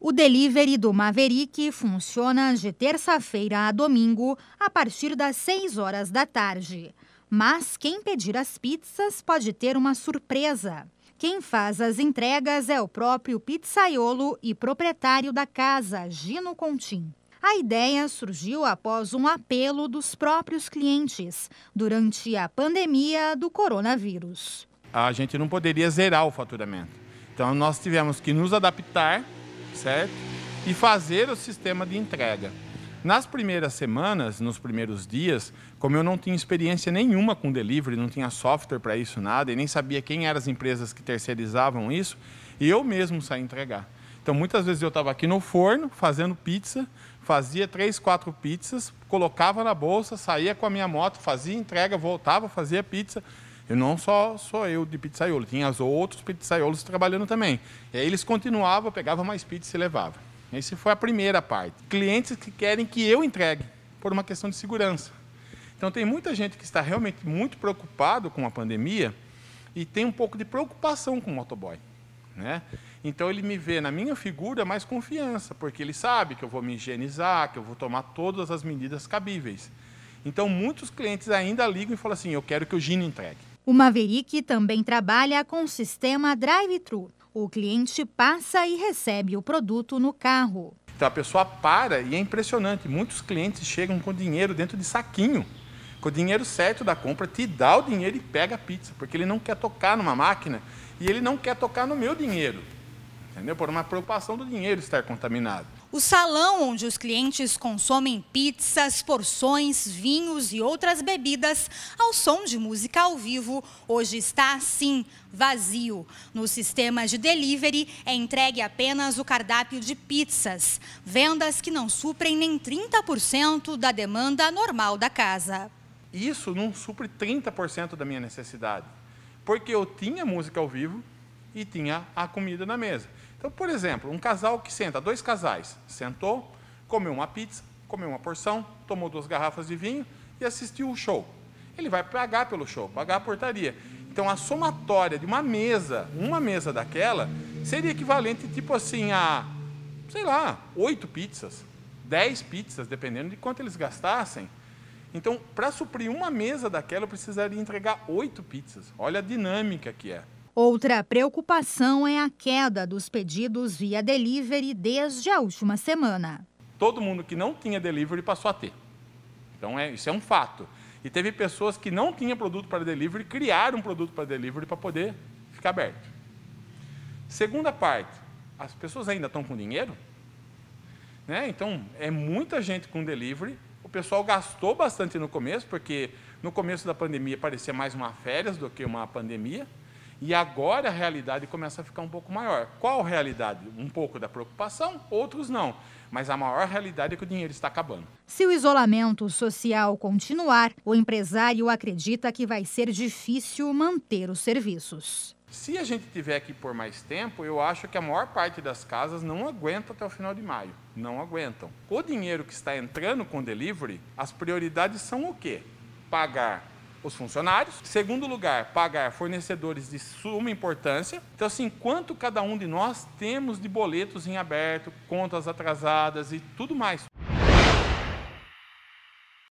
O delivery do Maverick funciona de terça-feira a domingo, a partir das 6 horas da tarde. Mas quem pedir as pizzas pode ter uma surpresa. Quem faz as entregas é o próprio pizzaiolo e proprietário da casa, Gino Contim. A ideia surgiu após um apelo dos próprios clientes durante a pandemia do coronavírus. A gente não poderia zerar o faturamento. Então nós tivemos que nos adaptar certo? E fazer o sistema de entrega. Nas primeiras semanas, nos primeiros dias, como eu não tinha experiência nenhuma com delivery, não tinha software para isso, nada, e nem sabia quem eram as empresas que terceirizavam isso, eu mesmo saí entregar. Então, muitas vezes eu estava aqui no forno fazendo pizza, fazia três, quatro pizzas, colocava na bolsa, saía com a minha moto, fazia entrega, voltava, fazia pizza. Eu não só sou eu de pizzaiolo, tinha os outros pizzaiolos trabalhando também. E aí eles continuavam, pegavam mais pizza e levavam. Essa foi a primeira parte. Clientes que querem que eu entregue, por uma questão de segurança. Então, tem muita gente que está realmente muito preocupado com a pandemia e tem um pouco de preocupação com o motoboy. Né? Então, ele me vê na minha figura mais confiança, porque ele sabe que eu vou me higienizar, que eu vou tomar todas as medidas cabíveis. Então, muitos clientes ainda ligam e falam assim: eu quero que o Gino entregue. O Maverick também trabalha com o sistema drive-thru. O cliente passa e recebe o produto no carro. Então a pessoa para e é impressionante. Muitos clientes chegam com dinheiro dentro de saquinho, com o dinheiro certo da compra, te dá o dinheiro e pega a pizza, porque ele não quer tocar numa máquina e ele não quer tocar no meu dinheiro. Entendeu? Por uma preocupação do dinheiro estar contaminado. O salão onde os clientes consomem pizzas, porções, vinhos e outras bebidas ao som de música ao vivo hoje está assim, vazio. No sistema de delivery é entregue apenas o cardápio de pizzas, vendas que não suprem nem 30% da demanda normal da casa. Isso não supre 30% da minha necessidade, porque eu tinha música ao vivo e tinha a comida na mesa. Então, por exemplo, um casal que senta, dois casais, sentou, comeu uma pizza, comeu uma porção, tomou duas garrafas de vinho e assistiu o show. Ele vai pagar pelo show, pagar a portaria. Então, a somatória de uma mesa, uma mesa daquela, seria equivalente, tipo assim, a, sei lá, oito pizzas, dez pizzas, dependendo de quanto eles gastassem. Então, para suprir uma mesa daquela, eu precisaria entregar oito pizzas. Olha a dinâmica que é. Outra preocupação é a queda dos pedidos via delivery desde a última semana. Todo mundo que não tinha delivery passou a ter. Então, é, isso é um fato. E teve pessoas que não tinham produto para delivery, criaram um produto para delivery para poder ficar aberto. Segunda parte, as pessoas ainda estão com dinheiro? Né? Então, é muita gente com delivery. O pessoal gastou bastante no começo, porque no começo da pandemia parecia mais uma férias do que uma pandemia. E agora a realidade começa a ficar um pouco maior. Qual realidade? Um pouco da preocupação, outros não. Mas a maior realidade é que o dinheiro está acabando. Se o isolamento social continuar, o empresário acredita que vai ser difícil manter os serviços. Se a gente tiver aqui por mais tempo, eu acho que a maior parte das casas não aguenta até o final de maio. Não aguentam. o dinheiro que está entrando com o delivery, as prioridades são o quê? Pagar os funcionários. Segundo lugar, pagar fornecedores de suma importância. Então, assim, quanto cada um de nós temos de boletos em aberto, contas atrasadas e tudo mais.